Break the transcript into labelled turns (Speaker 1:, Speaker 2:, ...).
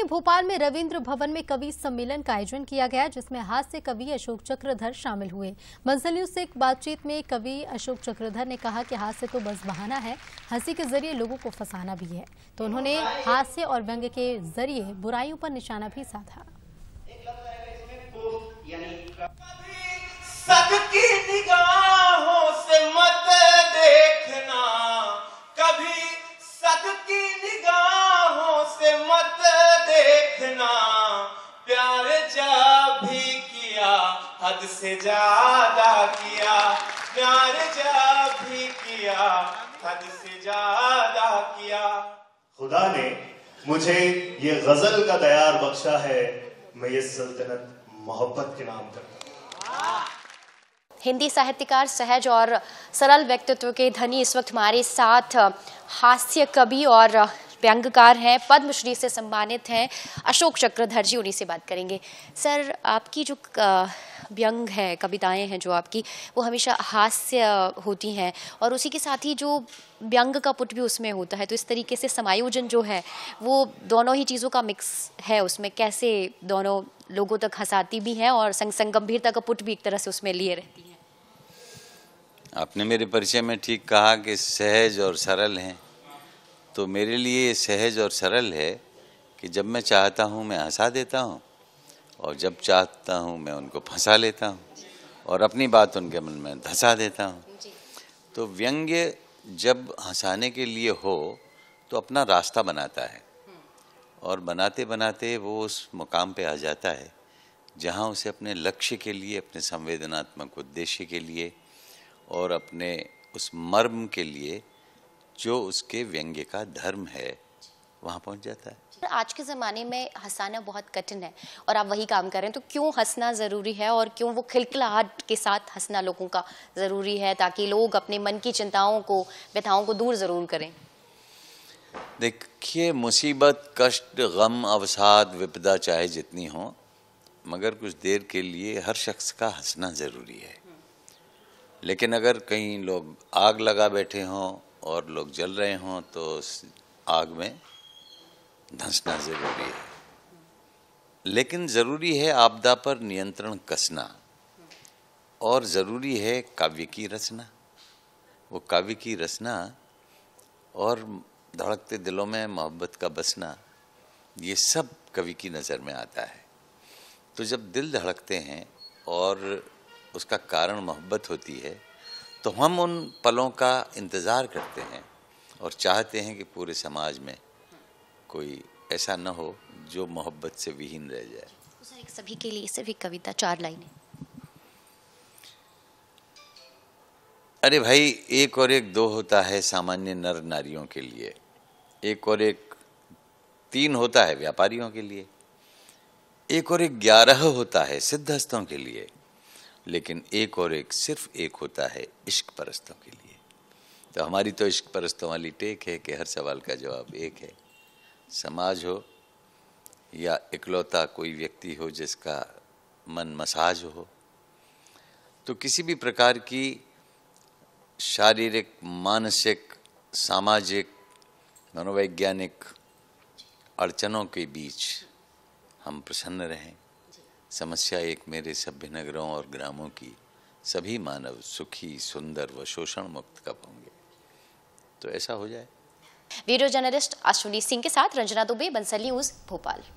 Speaker 1: वहीं भोपाल में रविंद्र भवन में कवि सम्मेलन का आयोजन किया गया जिसमें हास्य कवि अशोक चक्रधर शामिल हुए मंजलियों से एक बातचीत में कवि अशोक चक्रधर ने कहा कि हास्य तो बस बहाना है हंसी के जरिए लोगों को फंसाना भी है तो उन्होंने हास्य और व्यंग के जरिए बुराइयों पर निशाना भी साधा तो सबकी निगाहों
Speaker 2: हद से ज्यादा किया प्यार जा भी किया
Speaker 1: हद से ज्यादा किया
Speaker 2: खुदा ने मुझे ये गजल का दयार बख्शा है मैं ये सल्तनत मोहब्बत के नाम करता
Speaker 1: हिंदी साहित्यकार सहज और सरल व्यक्तित्व के धनी इस वक्त हमारे साथ हास्य कवि और व्यंगकार हैं पद्मश्री से सम्मानित हैं अशोक चक्रधर जी उन्हीं से बात करेंगे सर आपकी जो व्यंग है कविताएं हैं जो आपकी वो हमेशा हास्य होती हैं और उसी के साथ ही जो व्यंग का पुट भी उसमें होता है तो इस तरीके से समायोजन जो है वो दोनों ही चीज़ों का मिक्स है उसमें कैसे दोनों लोगों तक हंसाती भी हैं और संग संग गंभीरता का पुट भी एक तरह से उसमें लिए रहती हैं
Speaker 2: आपने मेरे परिचय में ठीक कहा कि सहज और सरल हैं तो मेरे लिए सहज और सरल है कि जब मैं चाहता हूँ मैं हंसा देता हूँ और जब चाहता हूँ मैं उनको फंसा लेता हूँ और अपनी बात उनके मन में धंसा देता हूँ तो व्यंग्य जब हंसाने के लिए हो तो अपना रास्ता बनाता है हम्म। और बनाते बनाते वो उस मुकाम पे आ जाता है जहाँ उसे अपने लक्ष्य के लिए अपने संवेदनात्मक उद्देश्य के लिए और अपने उस मर्म के लिए जो उसके व्यंग्य का धर्म है वहाँ पहुँच जाता है
Speaker 1: आज के ज़माने में हंसाना बहुत कठिन है और आप वही काम कर रहे हैं तो क्यों हंसना ज़रूरी है और क्यों वो खिलखिलाहट के साथ हंसना लोगों का ज़रूरी है ताकि लोग अपने मन की चिंताओं को व्यथाओं को दूर ज़रूर करें
Speaker 2: देखिए मुसीबत कष्ट गम अवसाद विपदा चाहे जितनी हो मगर कुछ देर के लिए हर शख्स का हंसना ज़रूरी है लेकिन अगर कहीं लोग आग लगा बैठे हों और लोग जल रहे हों तो आग में धंसना जरूरी है लेकिन जरूरी है आपदा पर नियंत्रण कसना और जरूरी है काव्य की रचना वो काव्य की रचना और धड़कते दिलों में मोहब्बत का बसना ये सब कवि की नज़र में आता है तो जब दिल धड़कते हैं और उसका कारण मोहब्बत होती है तो हम उन पलों का इंतज़ार करते हैं और चाहते हैं कि पूरे समाज में कोई ऐसा न हो जो मोहब्बत से विहीन रह जाए
Speaker 1: तो एक सभी के लिए सिर्फ एक कविता चार लाइनें
Speaker 2: अरे भाई एक और एक दो होता है सामान्य नर नारियों के लिए एक और एक तीन होता है व्यापारियों के लिए एक और एक ग्यारह होता है सिद्धस्तों के लिए लेकिन एक और एक सिर्फ एक होता है इश्क परस्तों के लिए तो हमारी तो इश्क परस्तों वाली टेक है कि हर सवाल का जवाब एक है समाज हो या इकलौता कोई व्यक्ति हो जिसका मन मसाज हो तो किसी भी प्रकार की शारीरिक मानसिक सामाजिक मनोवैज्ञानिक अड़चनों के बीच हम प्रसन्न रहें समस्या एक मेरे सभ्य नगरों और ग्रामों की सभी मानव सुखी सुंदर व शोषण मुक्त कब होंगे तो ऐसा हो जाए
Speaker 1: वीडियो जर्नलिस्ट अश्विनी सिंह के साथ रंजना दुबे बंसल न्यूज भोपाल